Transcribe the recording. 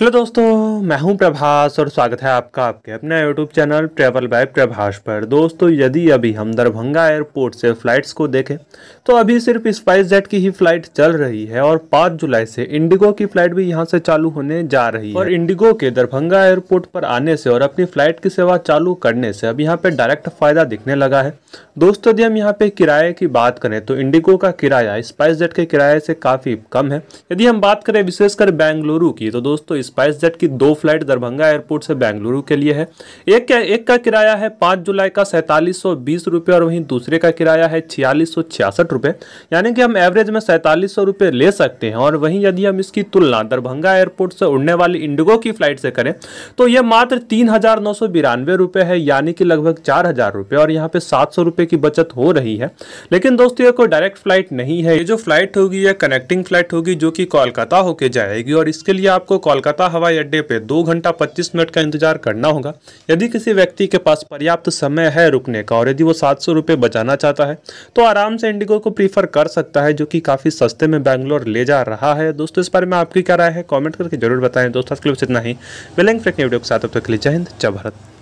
hello दोस्तों मैं हूं प्रभास और स्वागत है आपका आपके अपने YouTube channel travel by Prabhas पर दोस्तों यदि अभी हम दरभंगा एयरपोर्ट से फ़्लाइट्स को देखें तो अभी सिर्फ स्पाइस जेट की ही फ़्लाइट चल रही है और 5 जुलाई से इंडिगो की फ़्लाइट भी यहां से चालू होने जा रही है और इंडिगो के दरभंगा एयरपोर्ट पर आने से और अपनी फ़्लाइट की सेवा चालू करने से अब यहाँ पर डायरेक्ट फ़ायदा दिखने लगा है दोस्तों यदि हम यहाँ पर किराए की बात करें तो इंडिगो का किराया स्पाइस जेट के किराए से काफ़ी कम है यदि हम बात करें विशेषकर बेंगलुरु की तो दोस्तों स्पाइस जेट की दो फ्लाइट दरभंगा एयरपोर्ट से बेंगलुरु के लिए है एक का एक का किराया है पाँच जुलाई का सैंतालीस सौ बीस रुपये और वहीं दूसरे का किराया है छियालीस सौ छियासठ रुपये यानी कि हम एवरेज में सैंतालीस सौ रुपये ले सकते हैं और वहीं यदि हम इसकी तुलना दरभंगा एयरपोर्ट से उड़ने वाली इंडिगो की फ्लाइट से करें तो यह मात्र तीन हज़ार नौ सौ बिरानवे रुपये है यानी कि लगभग चार हज़ार रुपये और यहाँ पे सात सौ रुपये की बचत हो रही है लेकिन दोस्तों ये कोई डायरेक्ट फ्लाइट नहीं है ये जो फ्लाइट होगी यह कनेक्टिंग फ्लाइट होगी जो कि कोलकाता होके जाएगी और इसके लिए आपको कोलकाता कोलकाता हवाई अड्डे पर दो घंटा पच्चीस मिनट का इंतजार करना होगा यदि किसी व्यक्ति के पास पर्याप्त समय है रुकने का और यदि वो सात सौ रुपये बचाना चाहता है तो आराम से इंडिगो को प्रीफर कर सकता है जो कि काफ़ी सस्ते में बैंगलोर ले जा रहा है दोस्तों इस बारे में आपकी क्या राय है कॉमेंट करके जरूर बताएं दोस्तों इतना ही बिलेंगे फिर वीडियो के साथ अब तक के लिए जय हिंद जय भारत